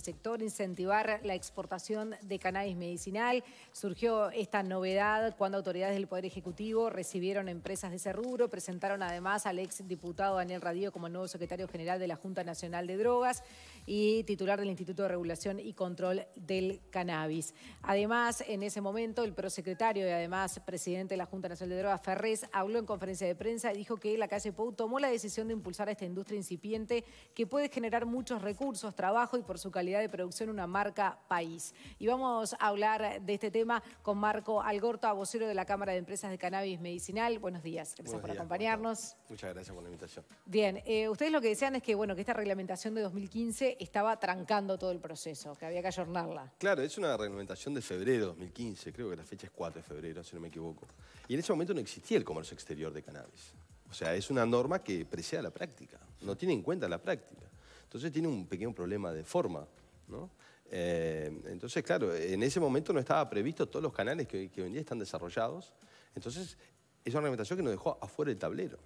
sector, incentivar la exportación de cannabis medicinal. Surgió esta novedad cuando autoridades del Poder Ejecutivo recibieron empresas de ese rubro, presentaron además al ex diputado Daniel Radío como nuevo secretario general de la Junta Nacional de Drogas y titular del Instituto de Regulación y Control del Cannabis. Además, en ese momento, el prosecretario y además presidente de la Junta Nacional de Drogas, Ferrés, habló en conferencia de prensa y dijo que la calle Pou tomó la decisión de impulsar a esta industria incipiente que puede generar muchos recursos, trabajo y por su calidad de producción, una marca país. Y vamos a hablar de este tema con Marco Algorto, vocero de la Cámara de Empresas de Cannabis Medicinal. Buenos días, gracias por acompañarnos. Muchas gracias por la invitación. Bien, eh, ustedes lo que decían es que, bueno, que esta reglamentación de 2015 estaba trancando todo el proceso, que había que ayornarla. Claro, es una reglamentación de febrero de 2015, creo que la fecha es 4 de febrero, si no me equivoco. Y en ese momento no existía el comercio exterior de cannabis. O sea, es una norma que precede la práctica, no tiene en cuenta la práctica. Entonces tiene un pequeño problema de forma, ¿no? Eh, entonces, claro, en ese momento no estaba previsto todos los canales que, hoy en día están desarrollados. Entonces, es una reglamentación que nos dejó afuera del tablero.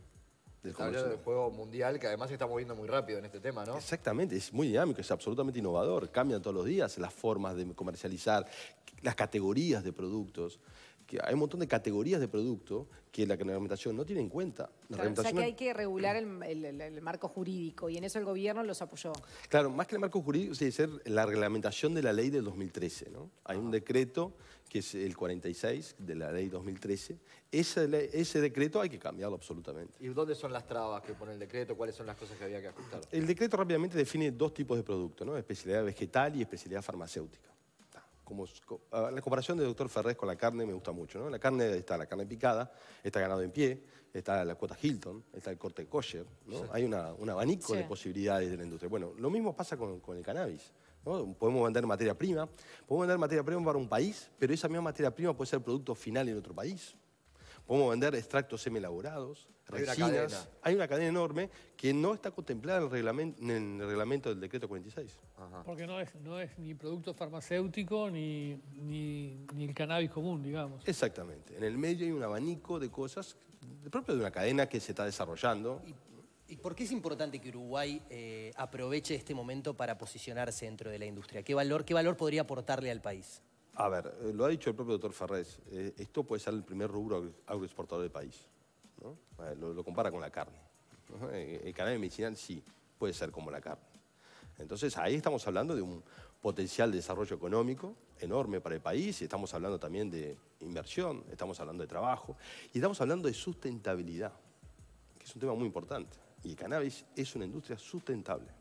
Del el tablero del juego mundial, que además se está moviendo muy rápido en este tema, ¿no? Exactamente, es muy dinámico, es absolutamente innovador. Cambian todos los días las formas de comercializar, las categorías de productos hay un montón de categorías de producto que la reglamentación no tiene en cuenta. La o sea que hay que regular el, marco jurídico y en eso el gobierno los apoyó. Claro, más que el marco jurídico, se ser la reglamentación de la ley del 2013. Hay un decreto que es el 46 de la ley 2013. Ese, decreto hay que cambiarlo absolutamente. ¿Y dónde son las trabas que pone el decreto? ¿Cuáles son las cosas que había que ajustar? El decreto rápidamente define dos tipos de productos: especialidad vegetal y especialidad farmacéutica como la comparación del doctor Ferrés con la carne me gusta mucho. La carne está la carne picada, está ganado en pie, está la cuota Hilton, está el corte kosher. Hay un abanico de posibilidades de la industria. Bueno, lo mismo pasa con, el cannabis. Podemos vender materia prima, podemos vender materia prima para un país, pero esa misma materia prima puede ser producto final en otro país. Podemos vender extractos semielaborados, resinas. Hay una cadena, enorme que no está contemplada en el reglamento, del decreto 46. Porque no es, ni producto farmacéutico ni, el cannabis común, digamos. Exactamente. En el medio hay un abanico de cosas propio de una cadena que se está desarrollando. Y... por qué es importante que Uruguay eh, aproveche este momento para posicionarse dentro de la industria? ¿Qué valor, ¿Qué valor podría aportarle al país? A ver, eh, lo ha dicho el propio doctor Ferrés, eh, esto puede ser el primer rubro agroexportador del país. lo, compara con la carne. Eh, el, cannabis medicinal sí, puede ser como la carne. Entonces ahí estamos hablando de un potencial de desarrollo económico enorme para el país, estamos hablando también de inversión, estamos hablando de trabajo y estamos hablando de sustentabilidad, que es un tema muy importante. Y el cannabis es una industria sustentable.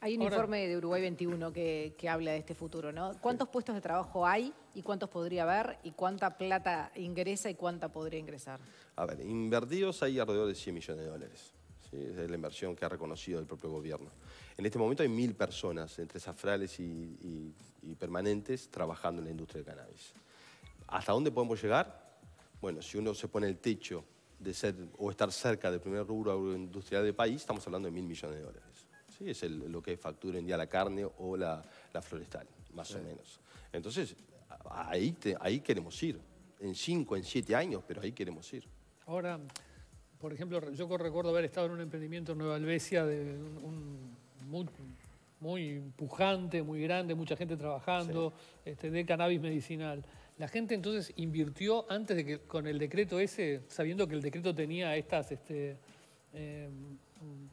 Hay un informe de Uruguay 21 que, habla de este futuro, ¿no? ¿Cuántos puestos de trabajo hay y cuántos podría haber y cuánta plata ingresa y cuánta podría ingresar? A ver, invertidos hay alrededor de 100 millones de dólares. ¿sí? Es la inversión que ha reconocido el propio gobierno. En este momento hay mil personas entre safrales y, y permanentes trabajando en la industria del cannabis. ¿Hasta dónde podemos llegar? Bueno, si uno se pone el techo de ser o estar cerca del primer rubro agroindustrial del país, estamos hablando de mil millones de dólares es lo que factura en día la carne o la, la florestal, más o menos. Entonces, ahí, ahí queremos ir, en cinco, en siete años, pero ahí queremos ir. Ahora, por ejemplo, yo recuerdo haber estado en un emprendimiento en Nueva Albesia de un, muy, muy, pujante, muy grande, mucha gente trabajando, este, de cannabis medicinal. La gente entonces invirtió antes de que con el decreto ese, sabiendo que el decreto tenía estas este, em,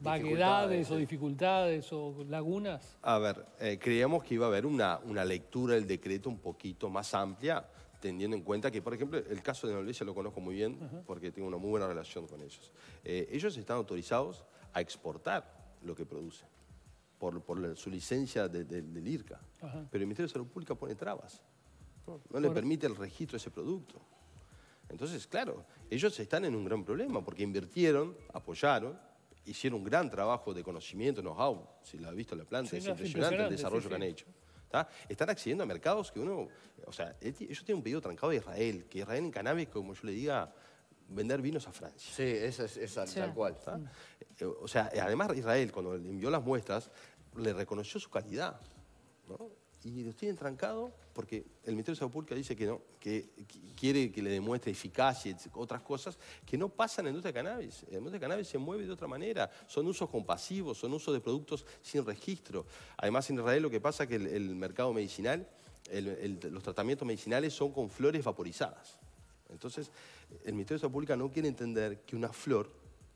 vaguedades o dificultades o lagunas? A ver, eh, creíamos que iba a haber una, una lectura del decreto un poquito más amplia, teniendo en cuenta que, por ejemplo, el caso de Noruega lo conozco muy bien porque tengo una muy buena relación con ellos. Eh, ellos están autorizados a exportar lo que producen por, por su licencia del IRCA, pero el Ministerio de Salud Pública pone trabas, no, no le permite el registro de ese producto. Entonces, claro, ellos están en un gran problema porque invirtieron, apoyaron, hicieron un gran trabajo de conocimiento, know-how, si lo ha visto la planta, es, impresionante el desarrollo que han hecho. Está, Están accediendo a mercados que uno, o sea, ellos tienen un pedido trancado de Israel, que Israel en cannabis, como yo le diga, vender vinos a Francia. Sí, esa es, tal cual. Eh, o sea, además Israel, cuando le envió las muestras, le reconoció su calidad. ¿no? y estoy entrancado porque el Ministerio de Salud Pública dice que no, que quiere que le demuestre eficacia y otras cosas que no pasan en el industria de cannabis. el industria de cannabis se mueve de otra manera, son usos compasivos, son usos de productos sin registro. Además, en Israel lo que pasa es que el, mercado medicinal, los tratamientos medicinales son con flores vaporizadas. Entonces, el Ministerio de Salud Pública no quiere entender que una flor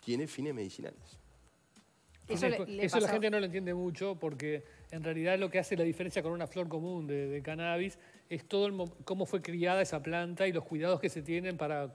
tiene fines medicinales. Eso, eso la gente no lo entiende mucho porque en realidad lo que hace la diferencia con una flor común de, cannabis es todo cómo fue criada esa planta y los cuidados que se tienen para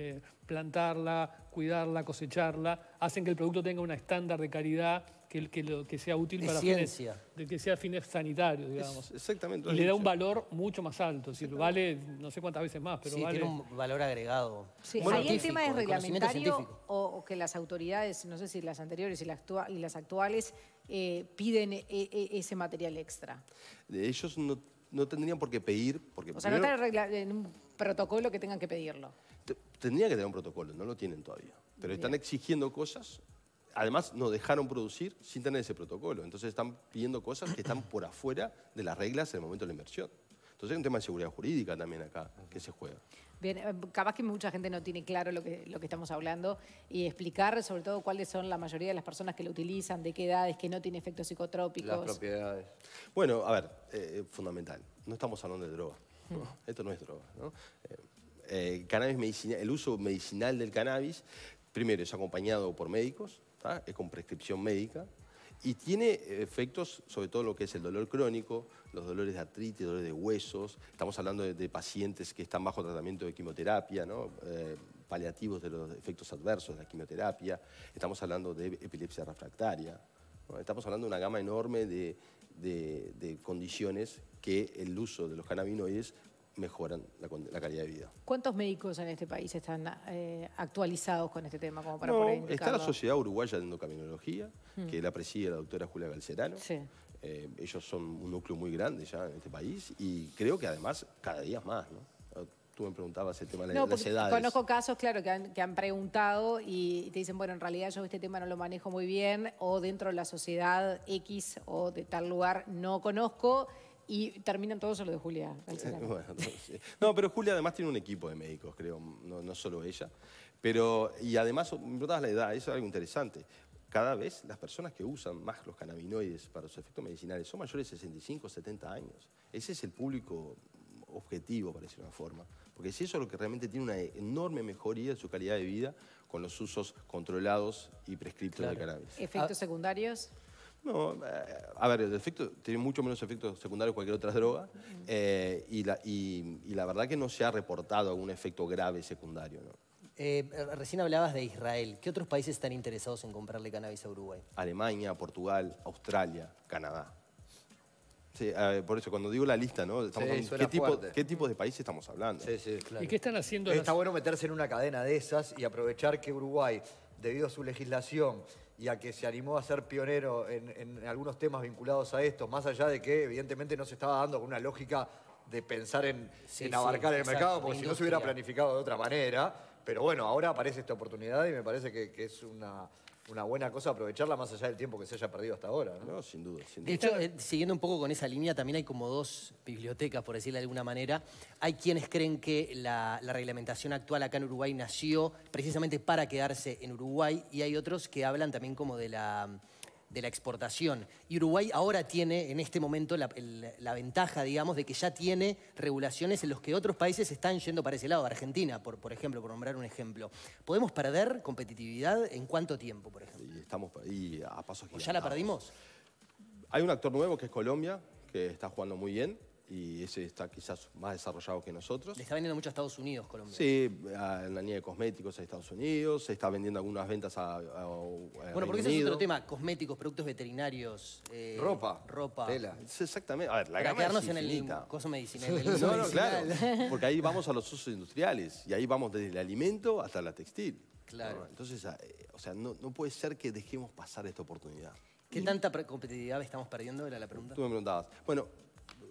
eh, plantarla, cuidarla, cosecharla, hacen que el producto tenga un estándar de calidad que, sea útil para ciencia. fines, de que sea fines sanitarios, digamos. exactamente. Y le da un valor mucho más alto, es vale no sé cuántas veces más, pero sí, vale... tiene un valor agregado. Sí, ahí es reglamentario o, que las autoridades, no sé si las anteriores y las, actuales, eh, piden eh, ese material extra. Ellos no, tendrían por qué pedir, porque... O sea, no está en un protocolo que tengan que pedirlo tendría que tener un protocolo, no lo tienen todavía. Pero están exigiendo cosas, además nos dejaron producir sin tener ese protocolo. Entonces están pidiendo cosas que están por afuera de las reglas en el momento de la inversión. Entonces hay un tema de seguridad jurídica también acá que se juega. Bien, eh, capaz que mucha gente no tiene claro lo que, lo que estamos hablando y explicar sobre todo cuáles son la mayoría de las personas que lo utilizan, de qué edades, que no tiene efectos psicotrópicos. Las propiedades. Bueno, a ver, eh, eh, fundamental, no estamos hablando de droga. Mm. Esto no es droga. ¿no? Eh, el uso medicinal del cannabis, primero es acompañado por médicos, es con prescripción médica, y tiene efectos sobre todo lo que es el dolor crónico, los dolores de artritis, dolores de huesos. Estamos hablando de, pacientes que están bajo tratamiento de quimioterapia, ¿no? Eh, paliativos de los efectos adversos de la quimioterapia. Estamos hablando de epilepsia refractaria. Estamos hablando de una gama enorme de, de, condiciones que el uso de los cannabinoides mejoran la, calidad de vida. ¿Cuántos médicos en este país están eh, actualizados con este tema? Como para está la Sociedad Uruguaya de Endocaminología, que mm. la preside la doctora Julia Galcerano. Eh, ellos son un núcleo muy grande ya en este país y creo que además cada día más, ah, Tú me preguntabas el tema de las edades. Conozco casos, claro, que han preguntado y te dicen, bueno, en realidad yo este tema no lo manejo muy bien, o dentro de la sociedad X o de tal lugar no conozco, y terminan todos en lo de Julia. no, pero Julia además tiene un equipo de médicos, creo, no, solo ella. Pero, y además, me la edad, eso es algo interesante. Cada vez las personas que usan más los cannabinoides para sus efectos medicinales son mayores de 65, 70 años. Ese es el público objetivo, para decir una forma. Porque es eso lo que realmente tiene una enorme mejoría en su calidad de vida con los usos controlados y prescritos de cannabis. ¿Efectos ah. secundarios? No, eh, a ver, el efecto tiene mucho menos efectos secundarios que cualquier otra droga eh, y, la, y, la verdad que no se ha reportado algún efecto grave secundario. Eh, recién hablabas de Israel. ¿Qué otros países están interesados en comprarle cannabis a Uruguay? Alemania, Portugal, Australia, Canadá. Sí, por eso, cuando digo la lista, ¿no? Estamos ¿qué, tipo, ¿qué, tipo, de países estamos hablando? Sí, sí, claro. ¿Y qué están haciendo? Está bueno meterse en una cadena de esas y aprovechar que Uruguay, debido a su legislación, y a que se animó a ser pionero en, algunos temas vinculados a esto, más allá de que evidentemente no se estaba dando con una lógica de pensar en, abarcar el mercado, porque si no se hubiera planificado de otra manera. Pero bueno, ahora aparece esta oportunidad y me parece que es una, una buena cosa aprovecharla más allá del tiempo que se haya perdido hasta ahora. No, sin duda. Sin duda. De hecho, eh, siguiendo un poco con esa línea, también hay como dos bibliotecas, por decirlo de alguna manera. Hay quienes creen que la, reglamentación actual acá en Uruguay nació precisamente para quedarse en Uruguay y hay otros que hablan también como de la de la exportación. Y Uruguay ahora tiene, en este momento, la, ventaja, digamos, de que ya tiene regulaciones en los que otros países están yendo para ese lado. Argentina, por, ejemplo, por nombrar un ejemplo. ¿Podemos perder competitividad en cuánto tiempo, por ejemplo? Y estamos y a pasos ¿Ya la perdimos? Hay un actor nuevo que es Colombia, que está jugando muy bien y ese está quizás más desarrollado que nosotros. Le está vendiendo mucho a Estados Unidos, Colombia. Sí, en la línea de cosméticos a Estados Unidos, se está vendiendo algunas ventas a, Bueno, porque ese es otro tema, cosméticos, productos veterinarios. Eh, ropa. Ropa. Tela. exactamente. A ver, la Para en el coso medicinal. no, no, claro, porque ahí vamos a los usos industriales y ahí vamos desde el alimento hasta la textil. Claro. Entonces, eh, o sea, no, no puede ser que dejemos pasar esta oportunidad. ¿Qué tanta competitividad estamos perdiendo? Era la pregunta. Tú me preguntabas. Bueno,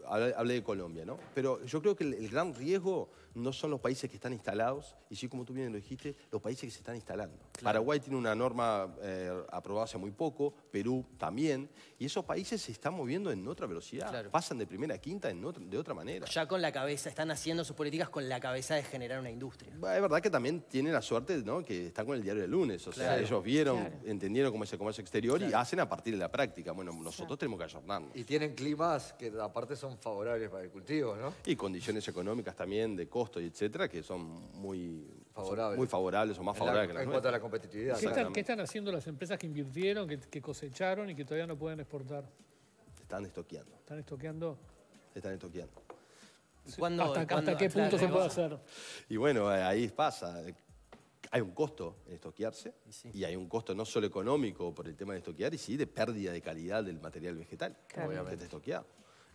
hablé de Colombia, ¿no? Pero yo creo que el, gran riesgo no son los países que están instalados, y sí, como tú bien lo dijiste, los países que se están instalando. Paraguay tiene una norma eh, aprobada hace muy poco, Perú también, y esos países se están moviendo en otra velocidad, pasan de primera a quinta en de otra manera. Ya con la cabeza, están haciendo sus políticas con la cabeza de generar una industria. es verdad que también tienen la suerte, ¿no? Que están con el diario de lunes, o sea, ellos vieron, entendieron cómo es el comercio exterior y hacen a partir de la práctica. Bueno, nosotros tenemos que ayornarnos. Y tienen climas que aparte son favorables para el cultivo, ¿no? Y condiciones económicas también, de costo y etcétera, que son muy favorables, muy favorables o más favorables que En cuanto a la competitividad. ¿Qué están, haciendo las empresas que invirtieron, que, cosecharon y que todavía no pueden exportar? Están estoqueando. ¿Están estoqueando? Están estoqueando. ¿Hasta, qué punto se puede hacer? Y bueno, eh, ahí pasa. Hay un costo en estoquearse y hay un costo no solo económico por el tema de estoquear, y sí de pérdida de calidad del material vegetal, claro. obviamente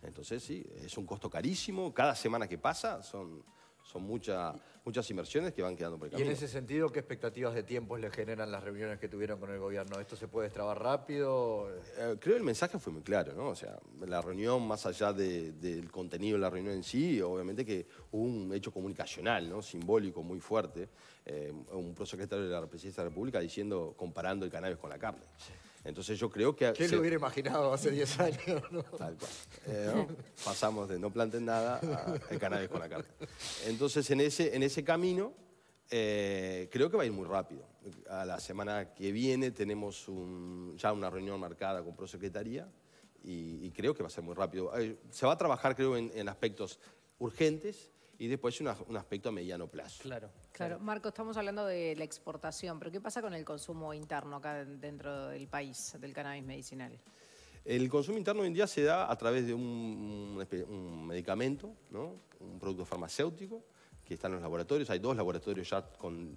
entonces sí, es un costo carísimo, cada semana que pasa son, son muchas inversiones que van quedando por el Y en ese sentido, ¿qué expectativas de tiempos le generan las reuniones que tuvieron con el gobierno? ¿Esto se puede destrabar rápido? Eh, creo que el mensaje fue muy claro, ¿no? O sea, la reunión, más allá del contenido de la reunión en sí, obviamente que hubo un hecho comunicacional, ¿no? Simbólico muy fuerte. Eh, un prosecretario de la Presidencia de la República diciendo, comparando el cannabis con la carne. Entonces yo creo que... ¿Quién lo hubiera imaginado hace 10 años? Tal cual. Eh, pasamos de no planten nada a, cannabis con la carta. Entonces en ese, en ese camino eh, creo que va a ir muy rápido. A la semana que viene tenemos ya una reunión marcada con Prosecretaría y, y, creo que va a ser muy rápido. Eh, se va a trabajar creo en, aspectos urgentes y después un aspecto a mediano plazo. Claro. Claro, Marco, estamos hablando de la exportación, pero ¿qué pasa con el consumo interno acá dentro del país, del cannabis medicinal? El consumo interno hoy en día se da a través de un, medicamento, ¿no? un producto farmacéutico, que está en los laboratorios. Hay dos laboratorios ya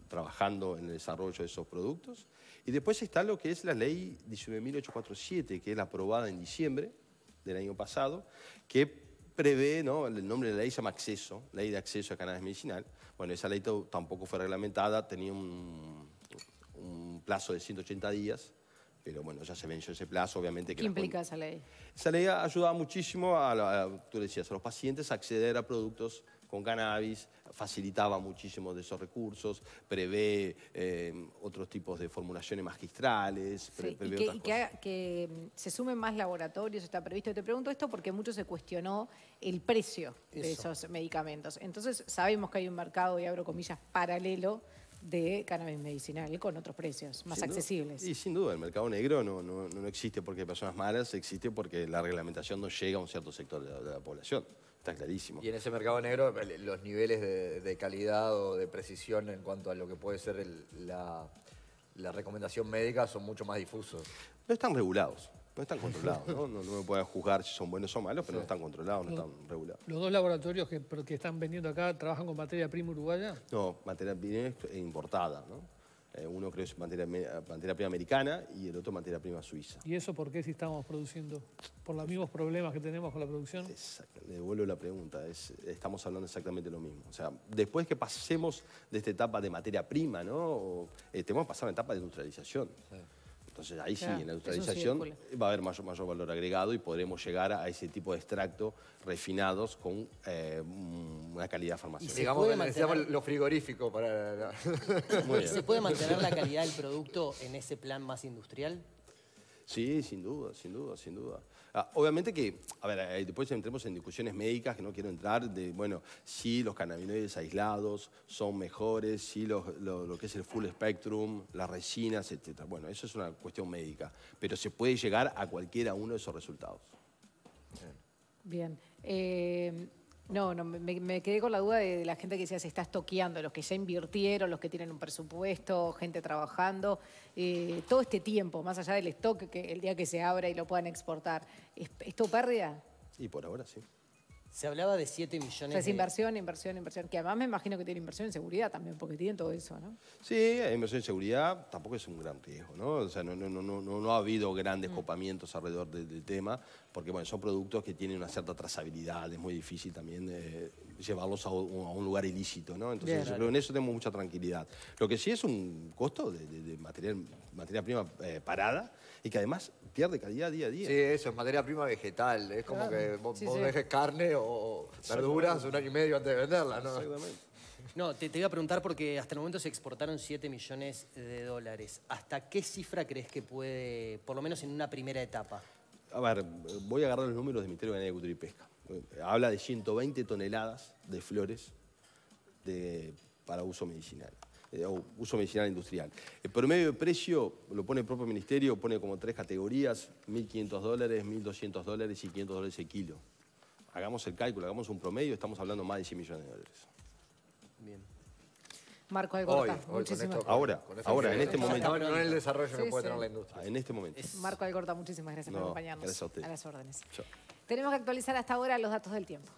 trabajando en el desarrollo de esos productos. Y después está lo que es la ley 19.847, que es aprobada en diciembre del año pasado, que prevé, ¿no? el nombre de la ley se llama acceso, ley de acceso a cannabis medicinal, bueno, esa ley tampoco fue reglamentada, tenía un, plazo de 180 días, pero bueno, ya se venció ese plazo, obviamente. Que ¿Qué implica esa ley? Esa ley ayudaba muchísimo a, a, tú decías, a los pacientes a acceder a productos con cannabis, facilitaba muchísimo de esos recursos, prevé eh, otros tipos de formulaciones magistrales. prevé que, mm, se sumen más laboratorios, está previsto. Te pregunto esto porque mucho se cuestionó el precio de esos medicamentos. Entonces sabemos que hay un mercado, y abro comillas, paralelo de cannabis medicinal con otros precios más accesibles. y sin duda, el mercado negro no, existe porque hay personas malas, existe porque la reglamentación no llega a un cierto sector de la, población. Está clarísimo. Y en ese mercado negro, los niveles de, calidad o de precisión en cuanto a lo que puede ser la, la recomendación médica son mucho más difusos. No están regulados. No están controlados, ¿no? No, no me pueden juzgar si son buenos o malos, pero no están controlados, no están regulados. ¿Los dos laboratorios que, están vendiendo acá trabajan con materia prima uruguaya? No, materia prima importada, ¿no? Eh, uno creo que es materia, prima americana y el otro materia prima suiza. ¿Y eso por qué si estamos produciendo? ¿Por los mismos problemas que tenemos con la producción? Le devuelvo la pregunta. Es, estamos hablando exactamente lo mismo. O sea, después que pasemos de esta etapa de materia prima, ¿no? eh, tenemos que pasar a la etapa de industrialización. Entonces ahí sí, en la industrialización va a haber mayor, mayor valor agregado y podremos llegar a ese tipo de extractos refinados con eh, una calidad farmacéutica. Digamos, mantener... lo frigorífico para... ¿Se puede mantener la calidad del producto en ese plan más industrial? Sí, sin duda, sin duda, sin duda. Ah, obviamente que, a ver, eh, después entremos en discusiones médicas que no quiero entrar, de, bueno, si los cannabinoides aislados son mejores, si lo, que es el full spectrum, las resinas, etc. Bueno, eso es una cuestión médica, pero se puede llegar a cualquiera uno de esos resultados. Bien. Eh, no, no, me, quedé con la duda de, la gente que decía se está estoqueando, los que ya invirtieron, los que tienen un presupuesto, gente trabajando, eh, todo este tiempo, más allá del stock, que el día que se abra y lo puedan exportar, ¿esto es pérdida? Y por ahora sí. Se hablaba de 7 millones. O sea, es inversión, inversión, inversión. Que además me imagino que tiene inversión en seguridad también, porque tienen todo eso, ¿no? Sí, inversión en seguridad tampoco es un gran riesgo, ¿no? O sea, no, no, no, no, ha habido grandes mm. copamientos alrededor del, tema, porque bueno, son productos que tienen una cierta trazabilidad, es muy difícil también llevarlos a un, lugar ilícito, ¿no? Entonces, en eso tenemos mucha tranquilidad. Lo que sí es un costo de, material, materia prima eh, parada y que además pierde calidad día a día. Sí, eso, es materia prima vegetal. Es como que vos, dejes carne o verduras un año y medio antes de venderla, ¿no? Exactamente. No, te, iba a preguntar porque hasta el momento se exportaron 7 millones de dólares. ¿Hasta qué cifra crees que puede, por lo menos en una primera etapa? A ver, voy a agarrar los números de Ministerio de Agricultura y Pesca habla de 120 toneladas de flores para uso medicinal, eh, o uso medicinal industrial. El promedio de precio lo pone el propio ministerio, pone como tres categorías, 1.500 dólares, 1.200 dólares y 500 dólares el kilo. Hagamos el cálculo, hagamos un promedio, estamos hablando más de 100 millones de dólares. Bien. Marco Algorta. muchísimas ahora, en este momento. no en el desarrollo que puede la industria. en este momento. Marco Algorta, muchísimas gracias por acompañarnos. Gracias a A las órdenes. Chao. Tenemos que actualizar hasta ahora los datos del tiempo.